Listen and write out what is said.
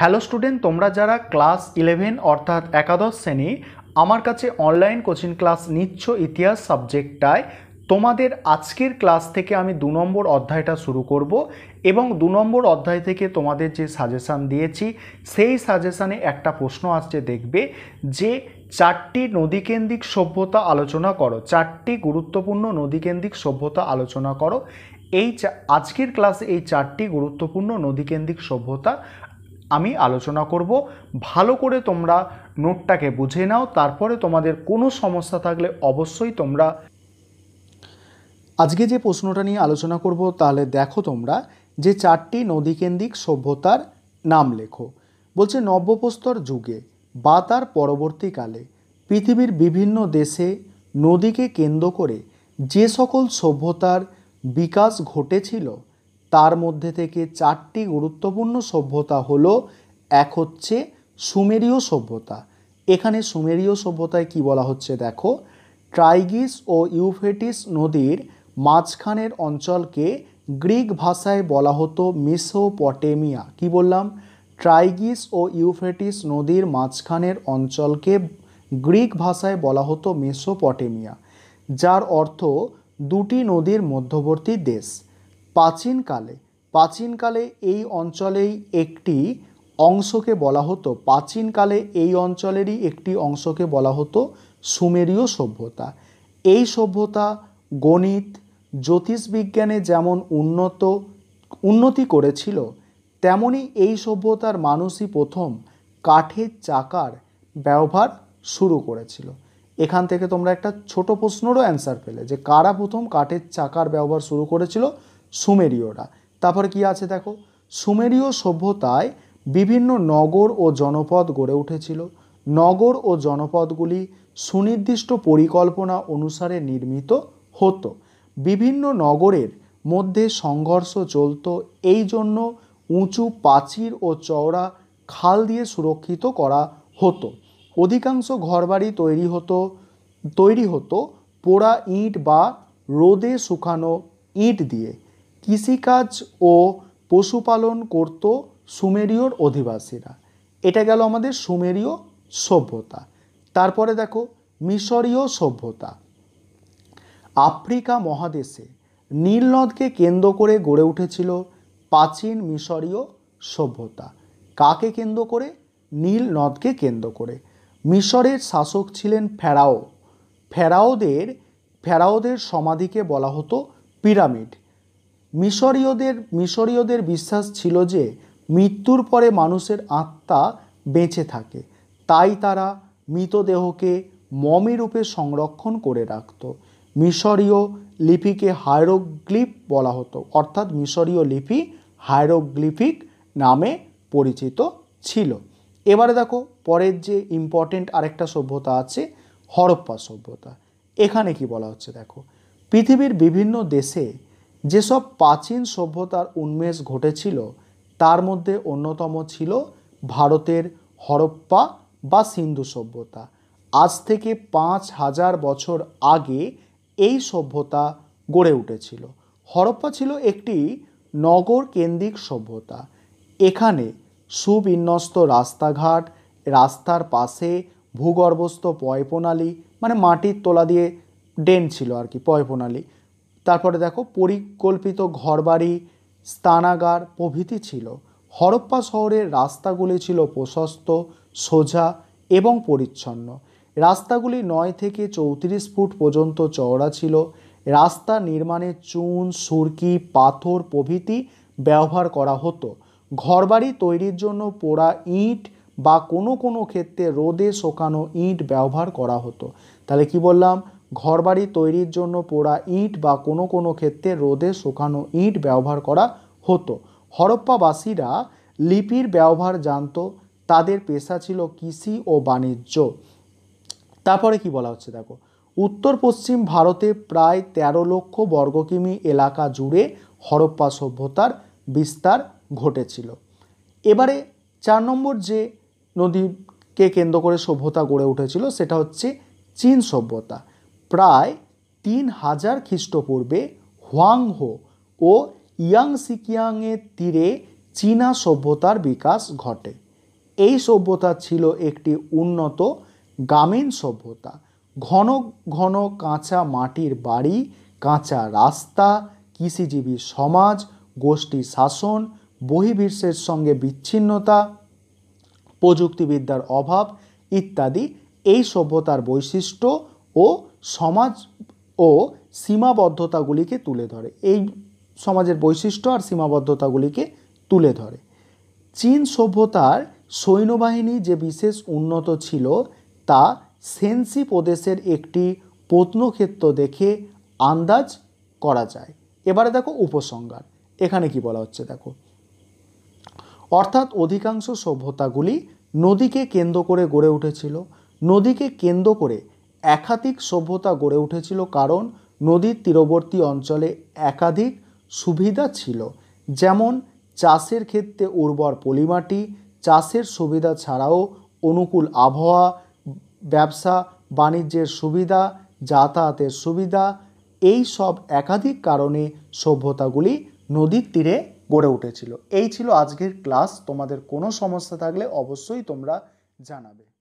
hello student তোমরা যারা class eleven অর্থাৎ একাদশ শ্রেণী আমার কাছে অনলাইন কোচিং ক্লাস নিচ্ছ ইতিহাস সাবজেক্টটায় তোমাদের আজকের ক্লাস থেকে আমি দু নম্বর অধ্যায়টা শুরু করব এবং দু নম্বর অধ্যায় থেকে তোমাদের যে সাজেশান দিয়েছি সেই সাজেশানে একটা প্রশ্ন আসছে দেখবে যে চারটি নদীকেন্দ্রিক সভ্যতা আলোচনা করো চারটি গুরুত্বপূর্ণ নদীকেন্দ্রিক সভ্যতা আলোচনা করো এই আজকের ক্লাসে এই চারটি গুরুত্বপূর্ণ নদীকেন্দ্রিক সভ্যতা আমি আলোচনা করব ভালো করে তোমরা নোটটাকে বুঝে নাও তারপরে তোমাদের কোনো সমস্যা থাকলে অবশ্যই তোমরা আজকে যে প্রশ্নটা নিয়ে আলোচনা করব তাহলে দেখো তোমরা যে চারটি নদীকেন্দ্রিক সভ্যতার নাম লেখো বলছে নব্যপ্রস্তর যুগে বা তার পরবর্তীকালে পৃথিবীর বিভিন্ন দেশে নদীকে কেন্দ্র করে যে সকল সভ্যতার বিকাশ ঘটেছিল তার মধ্যে থেকে চারটি গুরুত্বপূর্ণ সভ্যতা হলো এক হচ্ছে সুমেরীয় সভ্যতা এখানে সুমেরীয় সভ্যতায় কি বলা হচ্ছে দেখো ট্রাইগিস ও ইউফেটিস নদীর মাঝখানের অঞ্চলকে গ্রিক ভাষায় বলা হতো মিসোপটেমিয়া কি বললাম ট্রাইগিস ও ইউফ্রেটিস নদীর মাঝখানের অঞ্চলকে গ্রিক ভাষায় বলা হতো মেসোপটেমিয়া যার অর্থ দুটি নদীর মধ্যবর্তী দেশ প্রাচীনকালে প্রাচীনকালে এই অঞ্চলেই একটি অংশকে বলা হতো প্রাচীনকালে এই অঞ্চলেরই একটি অংশকে বলা হতো সুমেরীয় সভ্যতা এই সভ্যতা গণিত জ্যোতিষবিজ্ঞানে যেমন উন্নত উন্নতি করেছিল তেমনি এই সভ্যতার মানুষই প্রথম কাঠের চাকার ব্যবহার শুরু করেছিল এখান থেকে তোমরা একটা ছোট প্রশ্নেরও অ্যান্সার পেলে যে কারা প্রথম কাঠের চাকার ব্যবহার শুরু করেছিল সুমেরীয়রা তারপরে কি আছে দেখো সুমেরীয় সভ্যতায় বিভিন্ন নগর ও জনপদ গড়ে উঠেছিল নগর ও জনপদগুলি সুনির্দিষ্ট পরিকল্পনা অনুসারে নির্মিত হতো বিভিন্ন নগরের মধ্যে সংঘর্ষ চলত এই জন্য উঁচু প্রাচীর ও চওড়া খাল দিয়ে সুরক্ষিত করা হতো অধিকাংশ ঘরবাড়ি তৈরি হতো তৈরি হতো পোড়া ইট বা রোদে শুকানো ইট দিয়ে কৃষিকাজ ও পশুপালন করত সুমেরীয় অধিবাসীরা এটা গেল আমাদের সুমেরীয় সভ্যতা তারপরে দেখো মিশরীয় সভ্যতা আফ্রিকা মহাদেশে নীল নদকে কেন্দ্র করে গড়ে উঠেছিল প্রাচীন মিশরীয় সভ্যতা কাকে কেন্দ্র করে নীল নদকে কেন্দ্র করে মিশরের শাসক ছিলেন ফেরাও ফেরাওদের ফেরাওদের সমাধিকে বলা হতো পিরামিড মিশরীয়দের মিশরীয়দের বিশ্বাস ছিল যে মৃত্যুর পরে মানুষের আত্মা বেঁচে থাকে তাই তারা মৃতদেহকে মমি রূপে সংরক্ষণ করে রাখত মিশরীয় লিপিকে হাইরোগ্লিফ বলা হতো অর্থাৎ মিশরীয় লিপি হাইরোগ্লিফিক নামে পরিচিত ছিল এবারে দেখো পরের যে ইম্পর্টেন্ট আরেকটা সভ্যতা আছে হরপ্পা সভ্যতা এখানে কি বলা হচ্ছে দেখো পৃথিবীর বিভিন্ন দেশে যেসব প্রাচীন সভ্যতার উন্মেষ ঘটেছিল তার মধ্যে অন্যতম ছিল ভারতের হরপ্পা বা সিন্ধু সভ্যতা আজ থেকে পাঁচ হাজার বছর আগে এই সভ্যতা গড়ে উঠেছিল হরপ্পা ছিল একটি নগর কেন্দ্রিক সভ্যতা এখানে সুবিন্যস্ত রাস্তাঘাট রাস্তার পাশে ভূগর্ভস্থ পয়প্রণালী মানে মাটির তোলা দিয়ে ডেন ছিল আর কি পয়প্রণালী তারপরে দেখো পরিকল্পিত ঘরবাড়ি স্থানাগার প্রভৃতি ছিল হরপ্পা শহরের রাস্তাগুলি ছিল প্রশস্ত সোজা এবং পরিচ্ছন্ন রাস্তাগুলি নয় থেকে চৌত্রিশ ফুট পর্যন্ত চওড়া ছিল রাস্তা নির্মাণে চুন সুরকি পাথর প্রভৃতি ব্যবহার করা হতো ঘরবাড়ি তৈরির জন্য পোড়া ইট বা কোনো কোনো ক্ষেত্রে রোদে শোকানো ইট ব্যবহার করা হতো তাহলে কি বললাম ঘরবাড়ি তৈরির জন্য পোড়া ইট বা কোনো কোনো ক্ষেত্রে রোদে শুকানো ইট ব্যবহার করা হতো হরপ্পাবাসীরা লিপির ব্যবহার জানত তাদের পেশা ছিল কৃষি ও বাণিজ্য তারপরে কি বলা হচ্ছে দেখো উত্তর পশ্চিম ভারতে প্রায় ১৩ লক্ষ বর্গকিমি এলাকা জুড়ে হরপ্পা সভ্যতার বিস্তার ঘটেছিল এবারে চার নম্বর যে নদীকে কেন্দ্র করে সভ্যতা গড়ে উঠেছিল সেটা হচ্ছে চীন সভ্যতা প্রায় তিন হাজার খ্রিস্টপূর্বে হোয়াংহো ও ইয়াংসিকিয়াংয়ের তীরে চীনা সভ্যতার বিকাশ ঘটে এই সভ্যতা ছিল একটি উন্নত গ্রামীণ সভ্যতা ঘন ঘন কাঁচা মাটির বাড়ি কাঁচা রাস্তা কৃষিজীবী সমাজ গোষ্ঠী শাসন বহির্বিশ্বের সঙ্গে বিচ্ছিন্নতা প্রযুক্তিবিদ্যার অভাব ইত্যাদি এই সভ্যতার বৈশিষ্ট্য ও সমাজ ও সীমাবদ্ধতাগুলিকে তুলে ধরে এই সমাজের বৈশিষ্ট্য আর সীমাবদ্ধতাগুলিকে তুলে ধরে চীন সভ্যতার সৈন্যবাহিনী যে বিশেষ উন্নত ছিল তা সেন্সি প্রদেশের একটি প্রত্নক্ষেত্র দেখে আন্দাজ করা যায় এবারে দেখো উপসংহার এখানে কি বলা হচ্ছে দেখো অর্থাৎ অধিকাংশ সভ্যতাগুলি নদীকে কেন্দ্র করে গড়ে উঠেছিল নদীকে কেন্দ্র করে একাধিক সভ্যতা গড়ে উঠেছিল কারণ নদীর তীরবর্তী অঞ্চলে একাধিক সুবিধা ছিল যেমন চাষের ক্ষেত্রে উর্বর পলিমাটি চাষের সুবিধা ছাড়াও অনুকূল আবহাওয়া ব্যবসা বাণিজ্যের সুবিধা যাতায়াতের সুবিধা এই সব একাধিক কারণে সভ্যতাগুলি নদীর তীরে গড়ে উঠেছিল এই ছিল আজকের ক্লাস তোমাদের কোনো সমস্যা থাকলে অবশ্যই তোমরা জানাবে